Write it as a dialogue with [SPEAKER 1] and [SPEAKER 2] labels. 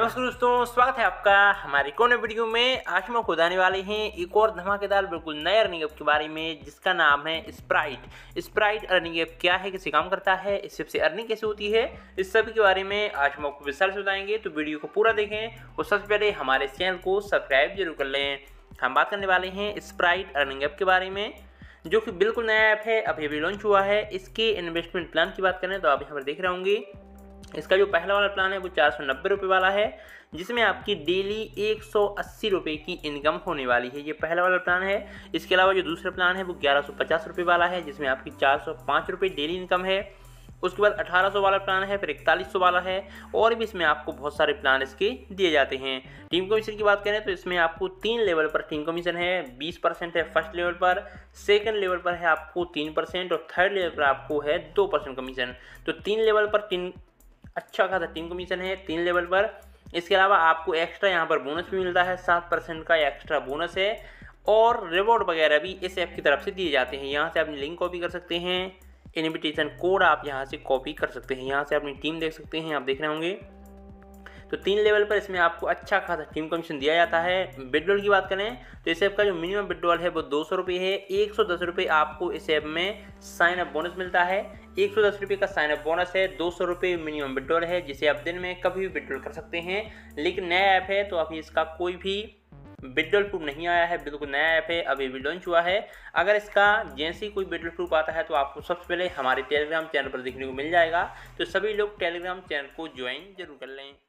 [SPEAKER 1] नमस्कार दोस्तों स्वागत है आपका हमारे कोने वीडियो में आज हम आपको बताने वाले हैं एक और धमाकेदार बिल्कुल नए रनिंग ऐप के बारे में जिसका नाम है स्प्राइट स्प्राइट रनिंग ऐप क्या है किसे काम करता है इस सबसे अर्निंग कैसे होती है इस सभी के बारे में आज हम आपको विस्तार से बताएंगे तो वीडियो को पूरा देखें और सबसे पहले हमारे चैनल को सब्सक्राइब जरूर कर लें हम बात करने वाले हैं स्प्राइट अर्निंग ऐप के बारे में जो कि बिल्कुल नया ऐप है अभी अभी लॉन्च हुआ है इसके इन्वेस्टमेंट प्लान की बात करें तो आप यहाँ पर देख रहे होंगे इसका जो पहला वाला प्लान है वो चार सौ नब्बे रुपये वाला है जिसमें आपकी डेली एक सौ अस्सी रुपये की इनकम होने वाली है ये पहला वाला प्लान है इसके अलावा जो दूसरा प्लान है वो ग्यारह सौ पचास रुपये वाला है जिसमें आपकी चार सौ पाँच रुपये डेली इनकम है उसके बाद अठारह सौ वाला प्लान है फिर इकतालीस सौ वाला है और भी इसमें आपको बहुत सारे प्लान इसके दिए जाते हैं टीम कमीशन की बात करें तो इसमें आपको तीन लेवल पर टीम कमीशन है बीस परसेंट है फर्स्ट लेवल पर सेकंड लेवल पर है आपको तीन परसेंट और थर्ड लेवल पर आपको है दो परसेंट कमीशन तो तीन लेवल पर टीम अच्छा खासा तीन कमीशन है तीन लेवल पर इसके अलावा आपको एक्स्ट्रा यहाँ पर बोनस भी मिलता है सात परसेंट का एक्स्ट्रा बोनस है और रिवॉर्ड वगैरह भी इस ऐप की तरफ से दिए जाते हैं यहाँ से अपनी लिंक कॉपी कर सकते हैं इन्विटेशन कोड आप यहाँ से कॉपी कर सकते हैं यहाँ से अपनी टीम देख सकते हैं आप देख रहे होंगे तो तीन लेवल पर इसमें आपको अच्छा खासा टीम कमीशन दिया जाता है बिडोल की बात करें तो इस ऐप का जो मिनिमम विड्रॉल है वो दो सौ रुपये है एक सौ दस रुपये आपको इस ऐप में साइन अप बोनस मिलता है एक सौ दस रुपये का साइन अप बोनस है दो सौ रुपये मिनिमम विड्रॉल है जिसे आप दिन में कभी भी विड्रॉल कर सकते हैं लेकिन नया ऐप है तो अभी इसका कोई भी विड्रॉल प्रूफ नहीं आया है बिल्कुल नया ऐप है अभी भी लॉन्च हुआ है अगर इसका जैसे ही कोई विड्रॉल प्रूफ आता है तो आपको सबसे पहले हमारे टेलीग्राम चैनल पर देखने को मिल जाएगा तो सभी लोग टेलीग्राम चैनल को ज्वाइन जरूर कर लें